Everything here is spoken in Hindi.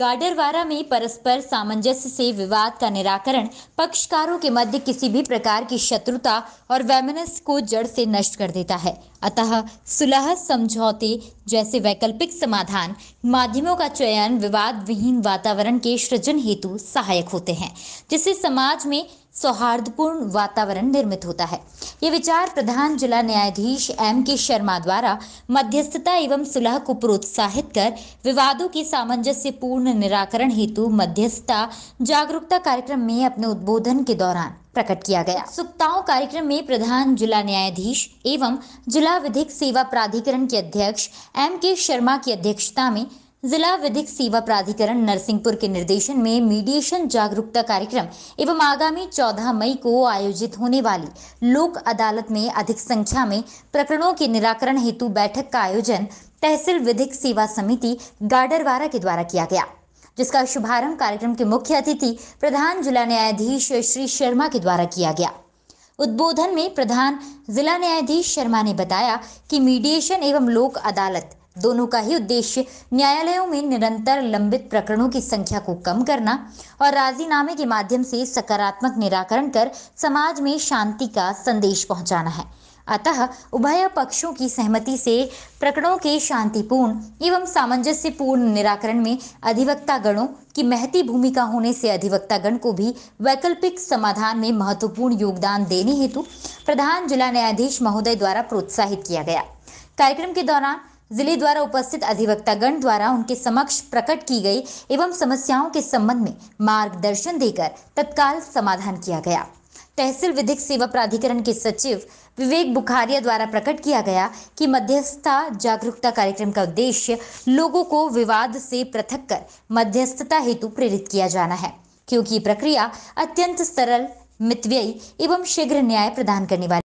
गाडरवारा में परस्पर सामंजस्य से विवाद का निराकरण पक्षकारों के मध्य किसी भी प्रकार की शत्रुता और वैमनस को जड़ से नष्ट कर देता है अतः सुलह समझौते जैसे वैकल्पिक समाधान माध्यमों का चयन विवाद विहीन वातावरण के सृजन हेतु सहायक होते हैं जिससे समाज में सौहार्दपूर्ण वातावरण निर्मित होता है ये विचार प्रधान जिला न्यायाधीश एम के शर्मा द्वारा मध्यस्थता एवं सुलह को प्रोत्साहित कर विवादों की सामंजस्यपूर्ण निराकरण हेतु मध्यस्थता जागरूकता कार्यक्रम में अपने उद्बोधन के दौरान प्रकट किया गया सुक्ताओं कार्यक्रम में प्रधान जिला न्यायाधीश एवं जिला विधिक सेवा प्राधिकरण के अध्यक्ष एम के शर्मा की अध्यक्षता में जिला विधिक सेवा प्राधिकरण नरसिंहपुर के निर्देशन में मीडिएशन जागरूकता कार्यक्रम एवं आगामी 14 मई को आयोजित होने वाली लोक अदालत में अधिक संख्या में प्रकरणों के निराकरण हेतु बैठक का आयोजन तहसील विधिक सेवा समिति गाडरवारा के द्वारा किया गया जिसका शुभारंभ कार्यक्रम के मुख्य अतिथि प्रधान जिला न्यायाधीश श्री शर्मा के द्वारा किया गया उद्बोधन में प्रधान जिला न्यायाधीश शर्मा ने बताया कि मीडिएशन एवं लोक अदालत दोनों का ही उद्देश्य न्यायालयों में निरंतर लंबित प्रकरणों की संख्या को कम करना और राजीनामे के माध्यम से सकारात्मक निराकरण कर समाज में शांति का संदेश पहुंचाना है अतः उभय पक्षों की सहमति से प्रकरणों के शांतिपूर्ण एवं सामंजस्यपूर्ण निराकरण में अधिवक्ता गणों की महती भूमिका होने से अधिवक्ता गण को भी वैकल्पिक समाधान में महत्वपूर्ण योगदान देने हेतु प्रधान जिला न्यायाधीश महोदय द्वारा प्रोत्साहित किया गया कार्यक्रम के दौरान जिले द्वारा उपस्थित अधिवक्तागण द्वारा उनके समक्ष प्रकट की गई एवं समस्याओं के संबंध में मार्गदर्शन देकर तत्काल समाधान किया गया तहसील विधिक सेवा प्राधिकरण के सचिव विवेक बुखारिया द्वारा प्रकट किया गया कि मध्यस्थता जागरूकता कार्यक्रम का उद्देश्य लोगों को विवाद से पृथक कर मध्यस्थता हेतु प्रेरित किया जाना है क्योंकि प्रक्रिया अत्यंत सरल मितव्ययी एवं शीघ्र न्याय प्रदान करने वाली